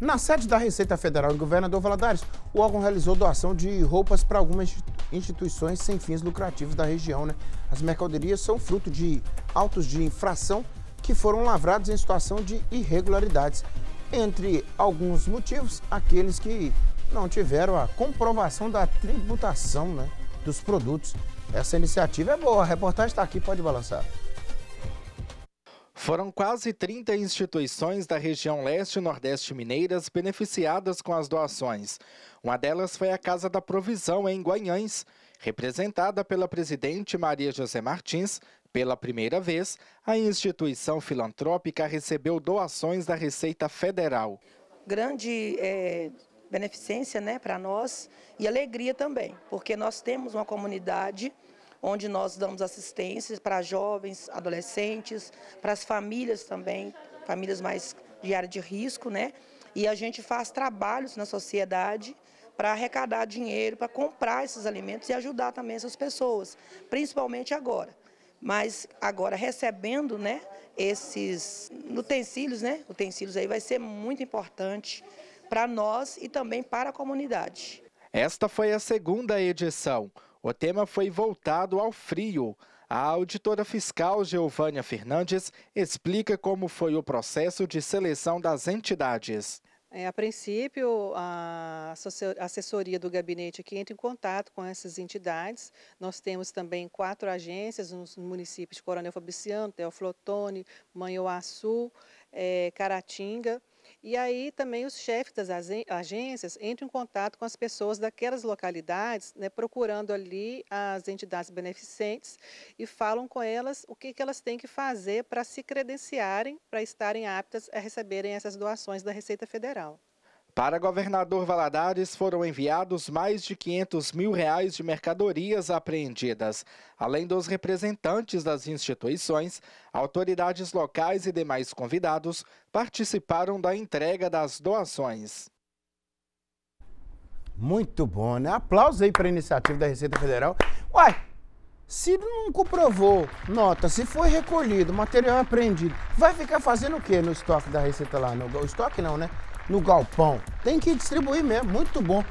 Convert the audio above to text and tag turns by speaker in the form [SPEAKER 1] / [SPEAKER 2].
[SPEAKER 1] Na sede da Receita Federal em Governador Valadares, o órgão realizou doação de roupas para algumas instituições sem fins lucrativos da região. Né? As mercadorias são fruto de autos de infração que foram lavrados em situação de irregularidades. Entre alguns motivos, aqueles que não tiveram a comprovação da tributação né, dos produtos. Essa iniciativa é boa, a reportagem está aqui, pode balançar.
[SPEAKER 2] Foram quase 30 instituições da região leste e nordeste mineiras beneficiadas com as doações. Uma delas foi a Casa da Provisão, em Guanhães, representada pela presidente Maria José Martins. Pela primeira vez, a instituição filantrópica recebeu doações da Receita Federal.
[SPEAKER 3] Grande é, beneficência né, para nós e alegria também, porque nós temos uma comunidade onde nós damos assistências para jovens, adolescentes, para as famílias também, famílias mais de área de risco, né? E a gente faz trabalhos na sociedade para arrecadar dinheiro, para comprar esses alimentos e ajudar também essas pessoas, principalmente agora. Mas agora recebendo, né, esses utensílios, né? Utensílios aí vai ser muito importante para nós e também para a comunidade.
[SPEAKER 2] Esta foi a segunda edição. O tema foi voltado ao frio. A auditora fiscal Geovânia Fernandes explica como foi o processo de seleção das entidades.
[SPEAKER 4] É, a princípio, a assessoria do gabinete aqui entra em contato com essas entidades. Nós temos também quatro agências nos municípios de Coronel Fabriciano, Teoflotone, Manhoaçu, é, Caratinga. E aí também os chefes das agências entram em contato com as pessoas daquelas localidades, né, procurando ali as entidades beneficentes e falam com elas o que, que elas têm que fazer para se credenciarem, para estarem aptas a receberem essas doações da Receita Federal.
[SPEAKER 2] Para governador Valadares foram enviados mais de 500 mil reais de mercadorias apreendidas. Além dos representantes das instituições, autoridades locais e demais convidados participaram da entrega das
[SPEAKER 1] doações. Muito bom, né? Aplausos aí para a iniciativa da Receita Federal. Uai, se não comprovou, nota, se foi recolhido, material apreendido, vai ficar fazendo o que no estoque da Receita lá? No, estoque não, né? No galpão. Tem que distribuir mesmo, muito bom.